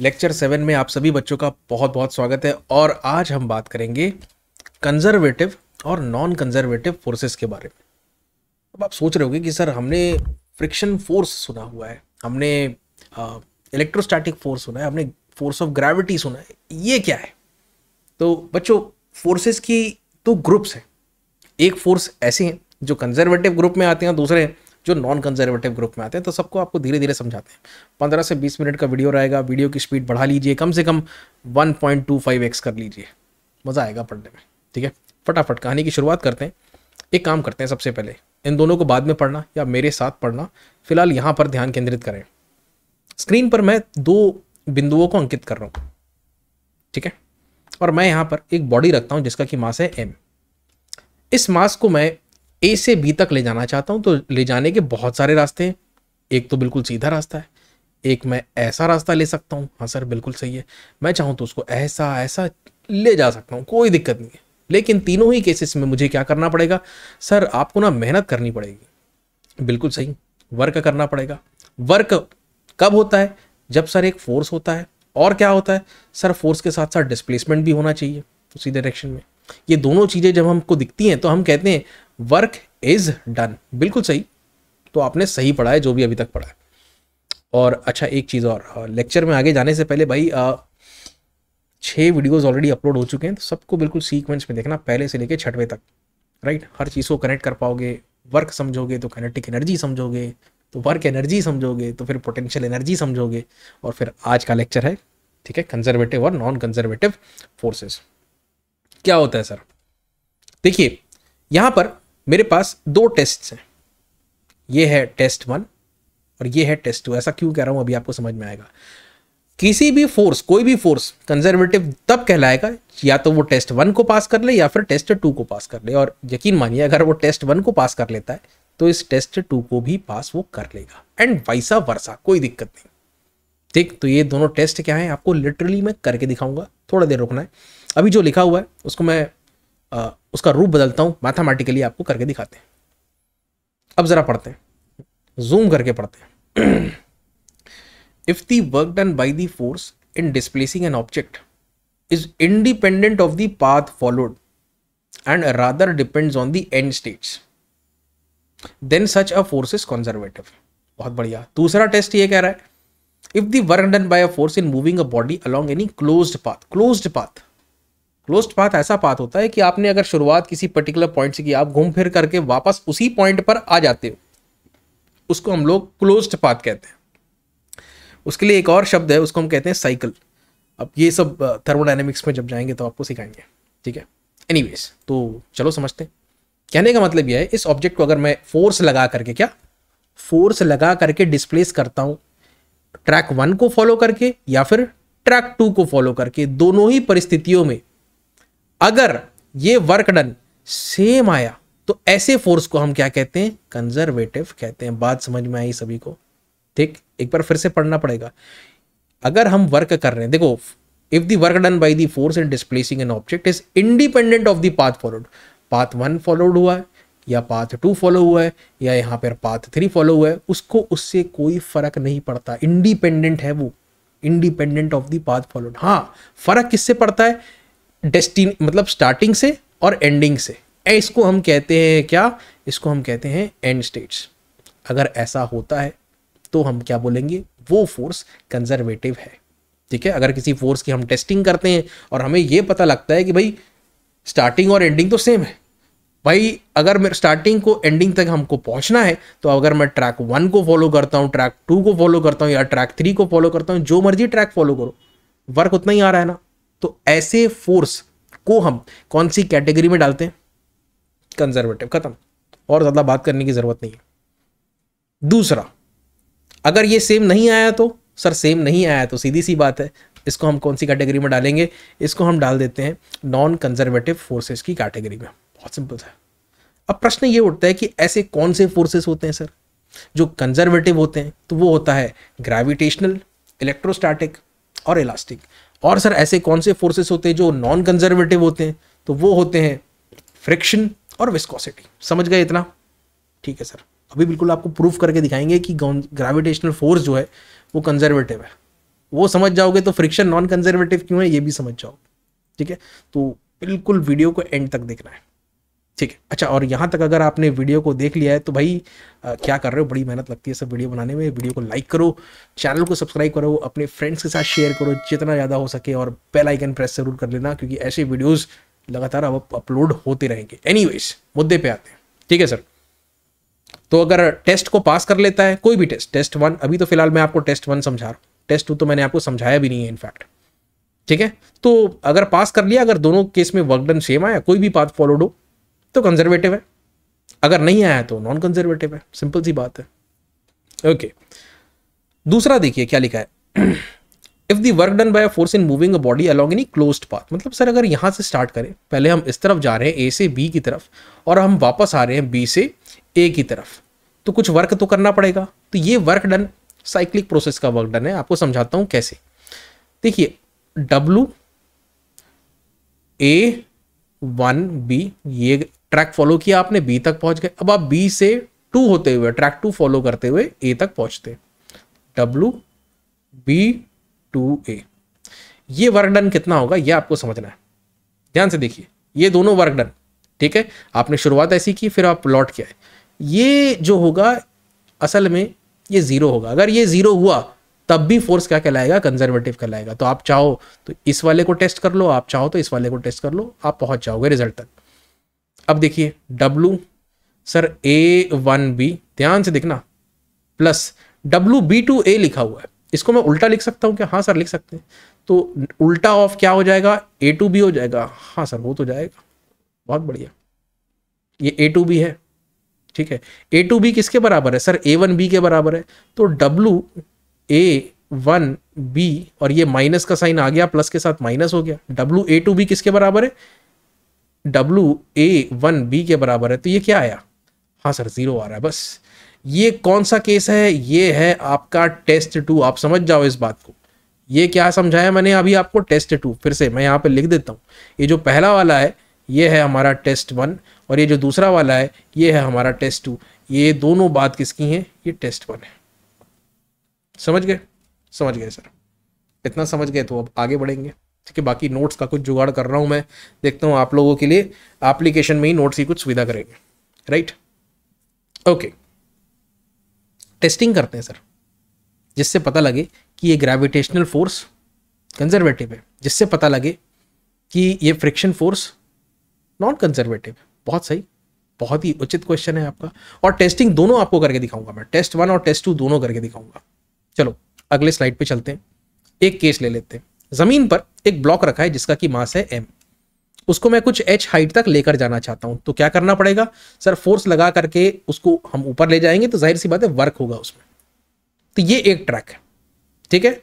Lecture seven में आप सभी बच्चों का बहुत बहुत स्वागत है और आज हम बात करेंगे कंजर्वेटिव और नॉन कंजर्वेटिव फोर्सेस के बारे में अब आप सोच रहे होंगे कि सर हमने फ्रिक्शन फोर्स सुना हुआ है हमने इलेक्ट्रोस्टैटिक फोर्स सुना है हमने फोर्स ऑफ ग्रेविटी सुना है ये क्या है तो बच्चों फोर्सेस की दो तो ग्रुप्स हैं एक फोर्स ऐसे हैं जो कंजर्वेटिव ग्रुप में आते हैं दूसरे हैं जो नॉन कंजर्वेटिव ग्रुप में आते हैं तो सबको आपको धीरे धीरे समझाते हैं पंद्रह से बीस मिनट का वीडियो रहेगा वीडियो की स्पीड बढ़ा लीजिए कम से कम one point two five x कर लीजिए मज़ा आएगा पढ़ने में ठीक है फटाफट कहानी की शुरुआत करते हैं एक काम करते हैं सबसे पहले इन दोनों को बाद में पढ़ना या मेरे साथ पढ़ना फिलहाल यहाँ पर ध्यान केंद्रित करें स्क्रीन पर मैं दो बिंदुओं को अंकित कर रहा हूँ ठीक है और मैं यहाँ पर एक बॉडी रखता हूँ जिसका कि मास है एम इस मास को मैं ए से बी तक ले जाना चाहता हूँ तो ले जाने के बहुत सारे रास्ते हैं एक तो बिल्कुल सीधा रास्ता है एक मैं ऐसा रास्ता ले सकता हूँ हाँ सर बिल्कुल सही है मैं चाहूँ तो उसको ऐसा ऐसा ले जा सकता हूँ कोई दिक्कत नहीं है लेकिन तीनों ही केसेस में मुझे क्या करना पड़ेगा सर आपको ना मेहनत करनी पड़ेगी बिल्कुल सही वर्क करना पड़ेगा वर्क कब होता है जब सर एक फोर्स होता है और क्या होता है सर फोर्स के साथ साथ डिस्प्लेसमेंट भी होना चाहिए उसी डायरेक्शन में ये दोनों चीज़ें जब हमको दिखती हैं तो हम कहते हैं वर्क इज डन बिल्कुल सही तो आपने सही पढ़ा है जो भी अभी तक पढ़ा है और अच्छा एक चीज़ और लेक्चर में आगे जाने से पहले भाई छः वीडियोस ऑलरेडी अपलोड हो चुके हैं तो सबको बिल्कुल सीक्वेंस में देखना पहले से लेके छठवें तक राइट हर चीज़ को कनेक्ट कर पाओगे वर्क समझोगे तो कनेक्टिक एनर्जी समझोगे तो वर्क एनर्जी समझोगे तो फिर पोटेंशियल एनर्जी समझोगे और फिर आज का लेक्चर है ठीक है कंजर्वेटिव और नॉन कंजर्वेटिव फोर्सेस क्या होता है सर देखिए यहाँ पर मेरे पास दो टेस्ट हैं ये है टेस्ट वन और ये है टेस्ट टू ऐसा क्यों कह रहा हूं अभी आपको समझ में आएगा किसी भी फोर्स कोई भी फोर्स कंजर्वेटिव तब कहलाएगा या तो वो टेस्ट वन को पास कर ले या फिर टेस्ट टू को पास कर ले और यकीन मानिए अगर वो टेस्ट वन को पास कर लेता है तो इस टेस्ट टू को भी पास वो कर लेगा एंड वैसा वर्षा कोई दिक्कत नहीं ठीक तो ये दोनों टेस्ट क्या है आपको लिटरली मैं करके दिखाऊंगा थोड़ा देर रुकना है अभी जो लिखा हुआ है उसको मैं उसका रूप बदलता हूँ मैथमेटिकली आपको करके दिखाते हैं अब ज़रा पढ़ते हैं जूम करके पढ़ते हैं if the work done by the force in displacing an object is independent of the path followed and rather depends on the end states then such a force is conservative बहुत बढ़िया दूसरा test ये कह रहा है if the work done by a force in moving a body along any closed path closed path closed path ऐसा path होता है कि आपने अगर शुरुआत किसी पर्टिकुलर पॉइंट से की आप घूम फिर करके वापस उसी पॉइंट पर आ जाते हो उसको हम लोग क्लोज्ड पाथ कहते हैं उसके लिए एक और शब्द है उसको हम कहते हैं साइकिल अब ये सब थर्मोडाइनमिक्स में जब जाएंगे तो आपको सिखाएंगे ठीक है एनीवेज तो चलो समझते हैं कहने का मतलब यह है इस ऑब्जेक्ट को अगर मैं फोर्स लगा करके क्या फोर्स लगा करके डिस्प्लेस करता हूँ ट्रैक वन को फॉलो करके या फिर ट्रैक टू को फॉलो करके दोनों ही परिस्थितियों में अगर ये वर्क डन सेम आया तो ऐसे फोर्स को हम क्या कहते हैं कंजर्वेटिव कहते हैं बात समझ में आई सभी को ठीक एक बार फिर से पढ़ना पड़ेगा अगर हम वर्क कर रहे हैं देखो if the work done by the force in displacing an object is independent of the path followed path one followed हुआ है या पाथ टू फॉलो हुआ है या यहाँ पर पाथ थ्री फॉलो हुआ है उसको उससे कोई फर्क नहीं पड़ता इंडिपेंडेंट है वो independent of the path followed हाँ फर्क किससे पड़ता है डेस्टिन मतलब स्टार्टिंग से और एंडिंग से इसको हम कहते हैं क्या इसको हम कहते हैं एंड स्टेट्स अगर ऐसा होता है तो हम क्या बोलेंगे वो फोर्स कंजर्वेटिव है ठीक है अगर किसी फोर्स की हम टेस्टिंग करते हैं और हमें यह पता लगता है कि भाई स्टार्टिंग और एंडिंग तो सेम है भाई अगर मेरे स्टार्टिंग को एंडिंग तक हमको पहुंचना है तो अगर मैं ट्रैक वन को फॉलो करता हूँ ट्रैक टू को फॉलो करता हूँ या ट्रैक थ्री को फॉलो करता हूँ जो मर्जी ट्रैक फॉलो करो वर्क उतना ही आ रहा है ना तो ऐसे फोर्स को हम कौन सी कैटेगरी में डालते हैं कंजर्वेटिव खत्म और ज़्यादा बात करने की ज़रूरत नहीं है दूसरा अगर ये सेम नहीं आया तो सर सेम नहीं आया तो सीधी सी बात है इसको हम कौन सी कैटेगरी में डालेंगे इसको हम डाल देते हैं नॉन कंजर्वेटिव फोर्सेस की कैटेगरी में बहुत सिंपल है अब प्रश्न ये उठता है कि ऐसे कौन से फोर्सेस होते हैं सर जो कंजर्वेटिव होते हैं तो वो होता है ग्रेविटेशनल इलेक्ट्रोस्टैटिक और इलास्टिक और सर ऐसे कौन से फोर्सेस होते हैं जो नॉन कंजर्वेटिव होते हैं तो वो होते हैं फ्रिक्शन और विस्कोसिटी समझ गए इतना ठीक है सर अभी बिल्कुल आपको प्रूफ करके दिखाएंगे कि ग्रेविटेशनल फोर्स जो है वो कंजर्वेटिव है वो समझ जाओगे तो फ्रिक्शन नॉन कंजर्वेटिव क्यों है ये भी समझ जाओगे ठीक है तो बिल्कुल वीडियो को एंड तक देखना है ठीक है अच्छा और यहाँ तक अगर आपने वीडियो को देख लिया है तो भाई आ, क्या कर रहे हो बड़ी मेहनत लगती है सब वीडियो बनाने में वीडियो को लाइक करो चैनल को सब्सक्राइब करो अपने फ्रेंड्स के साथ शेयर करो जितना ज़्यादा हो सके और बेल आइकन प्रेस जरूर कर लेना क्योंकि ऐसे वीडियोज़ लगातार अब अपलोड होते रहेंगे एनी मुद्दे पे आते हैं ठीक है सर तो अगर टेस्ट को पास कर लेता है कोई भी टेस्ट टेस्ट वन अभी तो फिलहाल मैं आपको टेस्ट वन समझा रहा हूँ टेस्ट टू तो मैंने आपको समझाया भी नहीं है इनफैक्ट ठीक है तो अगर पास कर लिया अगर दोनों केस में वर्कडन सेम आया कोई भी पाथ फॉलोड हो तो कंजर्वेटिव है अगर नहीं आया तो नॉन कंजर्वेटिव है सिंपल सी बात है ओके okay. दूसरा देखिए क्या लिखा है if the work done by force in moving a body along any close path मतलब सर अगर यहां से स्टार्ट करें पहले हम इस तरफ जा रहे हैं ए से बी की तरफ और हम वापस आ रहे हैं बी से ए की तरफ तो कुछ वर्क तो करना पड़ेगा तो ये वर्क डन साइक्लिक प्रोसेस का वर्क डन है आपको समझाता हूं कैसे देखिए डब्लू ए वन बी ये ट्रैक फॉलो किया आपने बी तक पहुंच गए अब आप बी से टू होते हुए ट्रैक टू फॉलो करते हुए ए तक पहुंचते डब्लू बी टू ए ये वर्क डन कितना होगा ये आपको समझना है ध्यान से देखिए ये दोनों वर्क डन ठीक है आपने शुरुआत ऐसी की फिर आप लॉट किया है ये जो होगा असल में ये ज़ीरो होगा अगर ये ज़ीरो हुआ तब भी फोर्स क्या कहलाएगा कंजर्वेटिव कहलाएगा तो आप चाहो तो इस वाले को टेस्ट कर लो आप चाहो तो इस वाले को टेस्ट कर लो आप पहुंच जाओगे रिजल्ट तक अब देखिए W sir A one B ध्यान से देखना plus W B two A लिखा हुआ है इसको मैं उल्टा लिख सकता हूँ क्या हाँ सर लिख सकते हैं तो उल्टा ऑफ क्या हो जाएगा ए टू बी हो जाएगा हाँ सर वो तो जाएगा बहुत बढ़िया ये ए टू बी है ठीक है ए टू बी किसके बराबर है सर ए वन बी के बराबर है तो डब्लू ए वन बी और ये माइनस का साइन आ गया प्लस के साथ माइनस हो गया डब्लू ए टू बी किसके बराबर है डब्ल्यू ए वन बी के बराबर है तो ये क्या आया हाँ सर ज़ीरो आ रहा है बस ये कौन सा केस है ये है आपका टेस्ट टू आप समझ जाओ इस बात को ये क्या समझाया मैंने अभी आपको टेस्ट टू फिर से मैं यहाँ पे लिख देता हूँ ये जो पहला वाला है ये है हमारा टेस्ट वन और ये जो दूसरा वाला है ये है हमारा टेस्ट टू ये दोनों बात किसकी हैं ये टेस्ट वन है समझ गए समझ गए सर इतना समझ गए तो अब आगे बढ़ेंगे ठीक है बाकी नोट्स का कुछ जुगाड़ कर रहा हूँ मैं देखता हूँ आप लोगों के लिए एप्लीकेशन में ही नोट्स की कुछ सुविधा करेंगे राइट ओके टेस्टिंग करते हैं सर जिससे पता लगे कि ये ग्रेविटेशनल फोर्स कंजर्वेटिव है जिससे पता लगे कि ये फ्रिक्शन फोर्स नॉन कंजर्वेटिव बहुत सही बहुत ही उचित क्वेश्चन है आपका और टेस्टिंग दोनों आपको करके दिखाऊंगा मैं टेस्ट वन और टेस्ट टू दोनों करके दिखाऊंगा चलो अगले स्लाइड पे चलते हैं एक केस ले लेते हैं जमीन पर एक ब्लॉक रखा है जिसका कि मास है एम उसको मैं कुछ एच हाइट तक लेकर जाना चाहता हूं तो क्या करना पड़ेगा सर फोर्स लगा करके उसको हम ऊपर ले जाएंगे तो जाहिर सी बात है वर्क होगा उसमें तो ये एक ट्रैक है ठीक है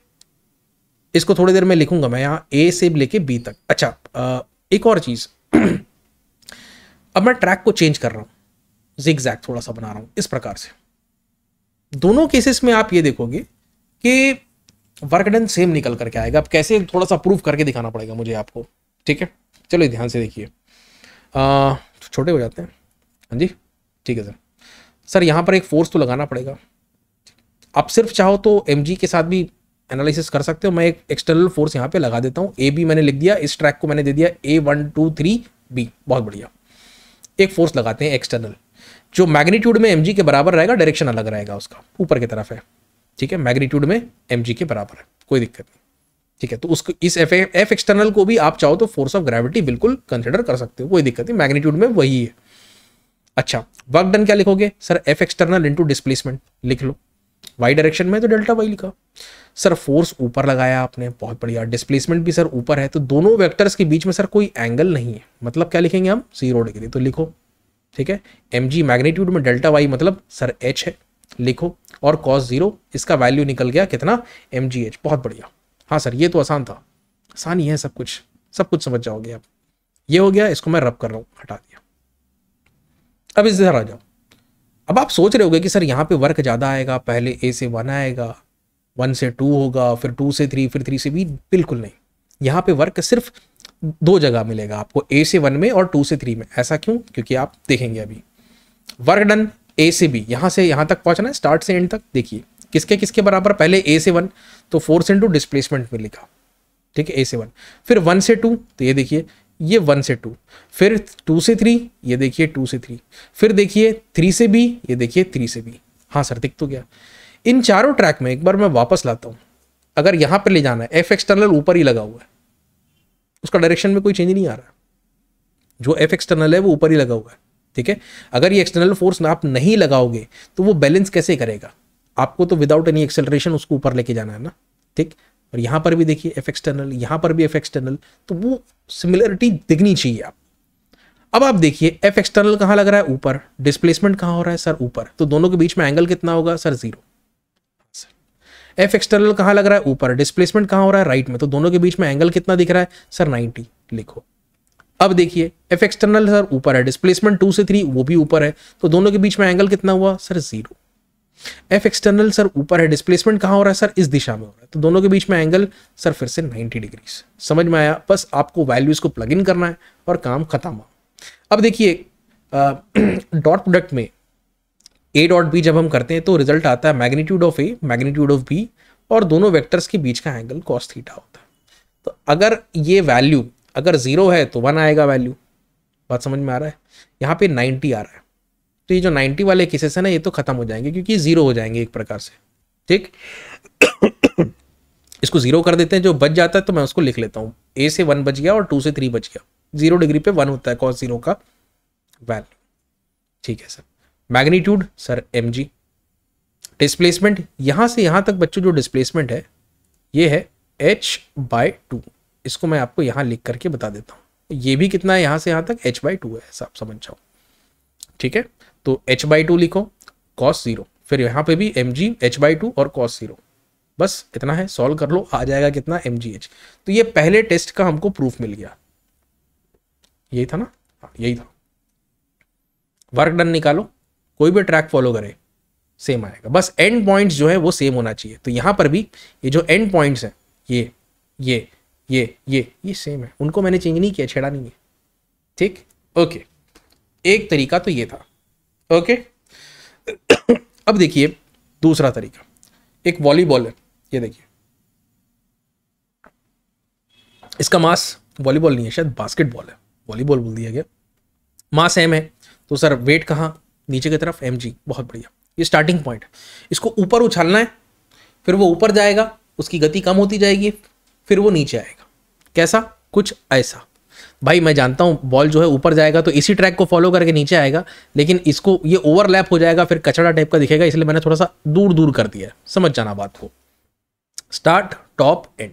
इसको थोड़ी देर में लिखूंगा मैं यहाँ ए से लेके बी तक अच्छा एक और चीज अब मैं ट्रैक को चेंज कर रहा हूं जिग थोड़ा सा बना रहा हूं इस प्रकार से दोनों केसेस में आप ये देखोगे कि वर्क डन सेम निकल करके आएगा अब कैसे थोड़ा सा प्रूफ करके दिखाना पड़ेगा मुझे आपको ठीक है चलो ध्यान से देखिए छोटे हो जाते हैं हाँ जी ठीक है सर सर यहाँ पर एक फोर्स तो लगाना पड़ेगा आप सिर्फ चाहो तो एम के साथ भी एनालिसिस कर सकते हो मैं एक एक्सटर्नल फोर्स यहाँ पे लगा देता हूँ ए बी मैंने लिख दिया इस ट्रैक को मैंने दे दिया A one two three B बहुत बढ़िया एक फोर्स लगाते हैं एक्सटर्नल जो मैग्नीट्यूड में एम के बराबर रहेगा डायरेक्शन अलग रहेगा उसका ऊपर की तरफ है ठीक है मैग्नीट्यूड में एम के बराबर है कोई दिक्कत नहीं ठीक है तो उसको इस एफ एफ एक्सटर्नल को भी आप चाहो तो फोर्स ऑफ ग्रेविटी बिल्कुल कंसिडर कर सकते हो कोई दिक्कत नहीं मैग्नीट्यूड में वही है अच्छा वर्क डन क्या लिखोगे sir F external into displacement लिख लो वाई डायरेक्शन में तो डेल्टा वाई लिखा सर फोर्स ऊपर लगाया आपने बहुत बढ़िया डिस्प्लेसमेंट भी सर ऊपर है तो दोनों वेक्टर्स के बीच में सर कोई एंगल नहीं है मतलब क्या लिखेंगे हम जीरो डिग्री तो लिखो ठीक है एम जी मैग्नीट्यूड में डेल्टा वाई मतलब सर एच है लिखो और कॉस जीरो इसका वैल्यू निकल गया कितना एम बहुत बढ़िया हाँ सर ये तो आसान था आसान ही है सब कुछ सब कुछ समझ जाओगे आप ये हो गया इसको मैं रब कर रहा हूँ हटा दिया अब इस आ जाओ अब आप सोच रहे होगे कि सर यहाँ पे वर्क ज़्यादा आएगा पहले ए से वन आएगा वन से टू होगा फिर टू से थ्री फिर थ्री से भी बिल्कुल नहीं यहाँ पे वर्क सिर्फ दो जगह मिलेगा आपको ए से वन में और टू से थ्री में ऐसा क्यों क्योंकि आप देखेंगे अभी वर्क डन ए से बी यहाँ से यहाँ तक पहुँचना है स्टार्ट से एंड तक देखिए किसके किसके बराबर पहले ए से वन तो फोर्स इंटू डिस्प्लेसमेंट में लिखा ठीक है ए से वन फिर वन से टू तो ये देखिए ये वन से टू फिर टू से थ्री ये देखिए टू से थ्री फिर देखिए थ्री से बी ये देखिए थ्री से बी हाँ सर दिख तो गया इन चारों ट्रैक में एक बार मैं वापस लाता हूँ अगर यहाँ पर ले जाना है एफ एक्सटर्नल ऊपर ही लगा हुआ है उसका डायरेक्शन में कोई चेंज नहीं आ रहा जो एफ एक्सटर्नल है वो ऊपर ही लगा हुआ है ठीक है अगर ये एक्सटर्नल फोर्स आप नहीं लगाओगे तो वो बैलेंस कैसे करेगा आपको तो विदाउट एनी एक्सेलरेशन उसको ऊपर लेके जाना है ना ठीक और यहाँ पर भी देखिए एफ एक्सटर्नल यहाँ पर भी एफ एक्सटर्नल तो वो सिमिलरिटी दिखनी चाहिए आप अब आप देखिए एफ एक्सटर्नल कहाँ लग रहा है ऊपर डिस्प्लेसमेंट कहाँ हो रहा है सर ऊपर तो दोनों के बीच में एंगल कितना होगा सर जीरो एफ एक्सटर्नल कहाँ लग रहा है ऊपर डिस्प्लेसमेंट कहाँ हो रहा है राइट में तो दोनों के बीच में एंगल कितना दिख रहा है सर 90 लिखो अब देखिए एफ एक्सटर्नल सर ऊपर है डिस्प्लेसमेंट टू से थ्री वो भी ऊपर है तो दोनों के बीच में एंगल कितना हुआ sir zero F external sir ऊपर है डिस्प्लेसमेंट कहाँ हो रहा है सर इस दिशा में हो रहा है तो दोनों के बीच में एंगल सर फिर से 90 डिग्रीज समझ में आया बस आपको वैल्यूज को प्लग इन करना है और काम खत्म हुआ अब देखिए डॉट प्रोडक्ट में ए डॉट बी जब हम करते हैं तो रिजल्ट आता है magnitude of A magnitude of B और दोनों वेक्टर्स के बीच का एंगल कॉस थीटा होता है तो अगर ये वैल्यू अगर ज़ीरो है तो वन आएगा वैल्यू बात समझ में आ रहा है यहाँ पे नाइन्टी आ रहा है तो ये जो नाइन्टी वाले केसेस है ना ये तो ख़त्म हो जाएंगे क्योंकि ज़ीरो हो जाएंगे एक प्रकार से ठीक इसको ज़ीरो कर देते हैं जो बच जाता है तो मैं उसको लिख लेता हूँ ए से वन बच गया और टू से थ्री बच गया ज़ीरो डिग्री पे वन होता है कॉस ज़ीरो का वैल्यू ठीक है sir magnitude sir M G displacement यहाँ से यहाँ तक बच्चों जो डिस्प्लेसमेंट है ये है एच बाय टू इसको मैं आपको यहाँ लिख करके बता देता हूँ ये भी कितना है यहाँ से यहाँ तक एच बाई टू है ऐसा आप समझ जाओ ठीक है तो एच बाई टू लिखो कॉस जीरो फिर यहाँ पे भी M G H by two और कॉस जीरो बस इतना है सॉल्व कर लो आ जाएगा कितना एम जी एच तो ये पहले टेस्ट का हमको प्रूफ मिल गया यही था ना हाँ, यही था वर्क डन निकालो कोई भी ट्रैक फॉलो करे सेम आएगा बस एंड पॉइंट्स जो है वो सेम होना चाहिए तो यहाँ पर भी ये जो एंड पॉइंट्स हैं ये ये ये ये ये सेम है उनको मैंने चेंज नहीं किया छेड़ा नहीं है ठीक ओके एक तरीका तो ये था ओके अब देखिए दूसरा तरीका एक वॉलीबॉल है ये देखिए इसका मास वॉलीबॉल नहीं है शायद बास्केटबॉल है वॉलीबॉल बोल दिया गया मास एम है तो सर वेट कहाँ नीचे की तरफ एम जी बहुत बढ़िया ये स्टार्टिंग पॉइंट है इसको ऊपर उछालना है फिर वो ऊपर जाएगा उसकी गति कम होती जाएगी फिर वो नीचे आएगा कैसा कुछ ऐसा भाई मैं जानता हूँ बॉल जो है ऊपर जाएगा तो इसी ट्रैक को फॉलो करके नीचे आएगा लेकिन इसको ये ओवरलैप हो जाएगा फिर कचड़ा टाइप का दिखेगा इसलिए मैंने थोड़ा सा दूर दूर कर दिया समझ जाना बात को स्टार्ट टॉप एंड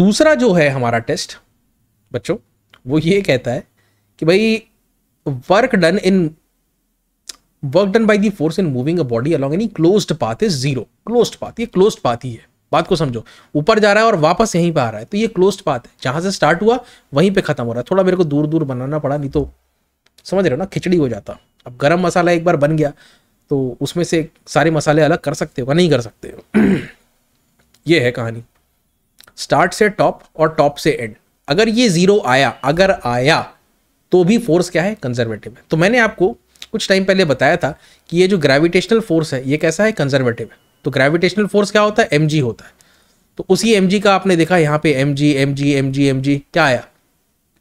दूसरा जो है हमारा टेस्ट बच्चों वो ये कहता है कि भाई work done in work done by the force in moving a body along any close path is zero close path ये क्लोज पाथ ही है बात को समझो ऊपर जा रहा है और वापस यहीं पर आ रहा है तो ये क्लोज पाथ है जहाँ से स्टार्ट हुआ वहीं पर खत्म हो रहा है थोड़ा मेरे को दूर दूर बनाना पड़ा नहीं तो समझ रहे हो ना खिचड़ी हो जाता अब गर्म मसाला एक बार बन गया तो उसमें से सारे मसाले अलग कर सकते हो नहीं कर सकते हो ये है कहानी स्टार्ट से टॉप और टॉप से एंड अगर ये ज़ीरो आया अगर आया तो भी फोर्स क्या है कंजर्वेटिव है तो मैंने आपको कुछ टाइम पहले बताया था कि ये जो ग्रेविटेशनल फोर्स है ये कैसा है कंजर्वेटिव है तो ग्रेविटेशनल फोर्स क्या होता है एम होता है तो उसी एम का आपने देखा यहाँ पे M G M G M G M G क्या आया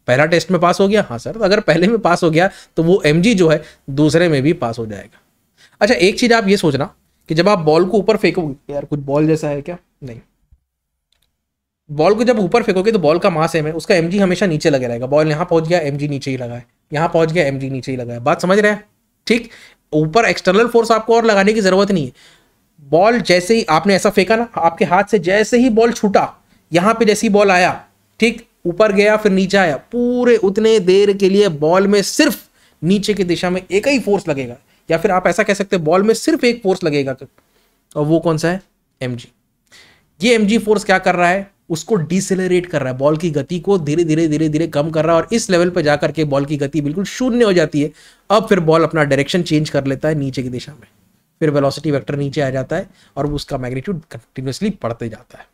पहला टेस्ट में पास हो गया हाँ सर तो अगर पहले में पास हो गया तो वो एम जो है दूसरे में भी पास हो जाएगा अच्छा एक चीज़ आप ये सोचना कि जब आप बॉल को ऊपर फेंकोगे यार कुछ बॉल जैसा है क्या नहीं बॉल को जब ऊपर फेंकोगे तो बॉल का मास एम है उसका एम हमेशा नीचे लगे रहेगा बॉल यहाँ पहुंच गया एम नीचे ही लगा है यहाँ पहुंच गया एम नीचे ही लगा है बात समझ रहे हैं ठीक ऊपर एक्सटर्नल फोर्स आपको और लगाने की जरूरत नहीं है बॉल जैसे ही आपने ऐसा फेंका ना आपके हाथ से जैसे ही बॉल छूटा यहाँ पे जैसी बॉल आया ठीक ऊपर गया फिर नीचे आया पूरे उतने देर के लिए बॉल में सिर्फ नीचे की दिशा में एक ही फोर्स लगेगा या फिर आप ऐसा कह सकते हैं बॉल में सिर्फ एक फोर्स लगेगा और वो कौन सा है एम ये एम फोर्स क्या कर रहा है उसको डिसलरेट कर रहा है बॉल की गति को धीरे धीरे धीरे धीरे कम कर रहा है और इस लेवल पर जाकर के बॉल की गति बिल्कुल शून्य हो जाती है अब फिर बॉल अपना डायरेक्शन चेंज कर लेता है नीचे की दिशा में फिर वेलोसिटी वेक्टर नीचे आ जाता है और उसका मैग्नीट्यूड कंटिन्यूसली बढ़ते जाता है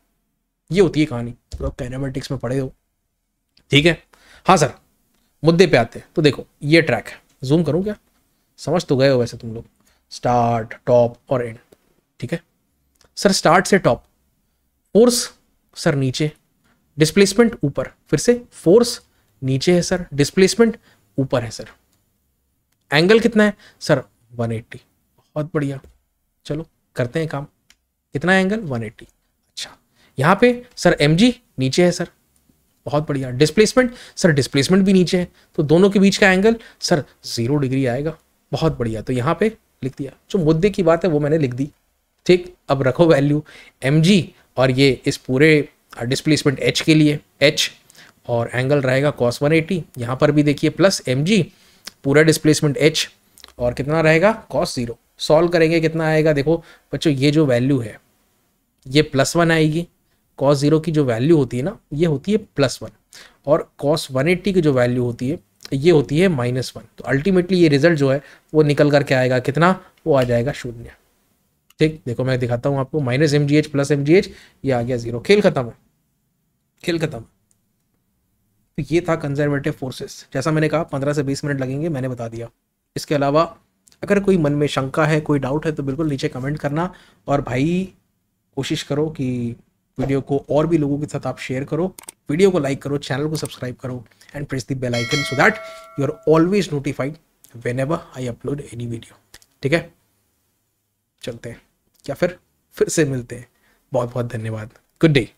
ये होती है कहानी तो कैनामेटिक्स में पढ़े हो ठीक है हाँ सर मुद्दे पे आते हैं तो देखो ये ट्रैक है जूम करूँ क्या समझ तो गए हो वैसे तुम लोग स्टार्ट टॉप और एंड ठीक है सर स्टार्ट से टॉप फोर्स सर नीचे डिस्प्लेसमेंट ऊपर फिर से फोर्स नीचे है सर डिस्प्लेसमेंट ऊपर है सर एंगल कितना है सर 180 बहुत बढ़िया चलो करते हैं काम कितना एंगल 180 अच्छा यहाँ पे सर एम नीचे है सर बहुत बढ़िया डिस्प्लेसमेंट सर डिस्प्लेसमेंट भी नीचे है तो दोनों के बीच का एंगल सर जीरो डिग्री आएगा बहुत बढ़िया तो यहाँ पे लिख दिया जो मुद्दे की बात है वो मैंने लिख दी ठीक अब रखो वैल्यू एम और ये इस पूरे डिस्प्लेसमेंट एच के लिए एच और एंगल रहेगा कॉस 180 एटी यहाँ पर भी देखिए प्लस एम पूरा डिस्प्लेसमेंट एच और कितना रहेगा कॉस जीरो सॉल्व करेंगे कितना आएगा देखो बच्चों ये जो वैल्यू है ये प्लस वन आएगी कॉस जीरो की जो वैल्यू होती है ना ये होती है प्लस वन और कॉस वन एट्टी की जो वैल्यू होती है ये होती है माइनस वन तो अल्टीमेटली ये रिजल्ट जो है वो निकल करके आएगा कितना वो आ जाएगा शून्य ठीक देखो मैं दिखाता हूँ आपको minus M G H plus M G H ये आ गया जीरो खेल खत्म है खेल खत्म तो ये था कंजर्वेटिव फोर्सेस जैसा मैंने कहा पंद्रह से बीस मिनट लगेंगे मैंने बता दिया इसके अलावा अगर कोई मन में शंका है कोई डाउट है तो बिल्कुल नीचे कमेंट करना और भाई कोशिश करो कि वीडियो को और भी लोगों के साथ आप शेयर करो वीडियो को लाइक करो चैनल को सब्सक्राइब करो and press the bell icon so that you are always notified whenever I upload any video ठीक है चलते हैं या फिर फिर से मिलते हैं बहुत बहुत धन्यवाद गुड डे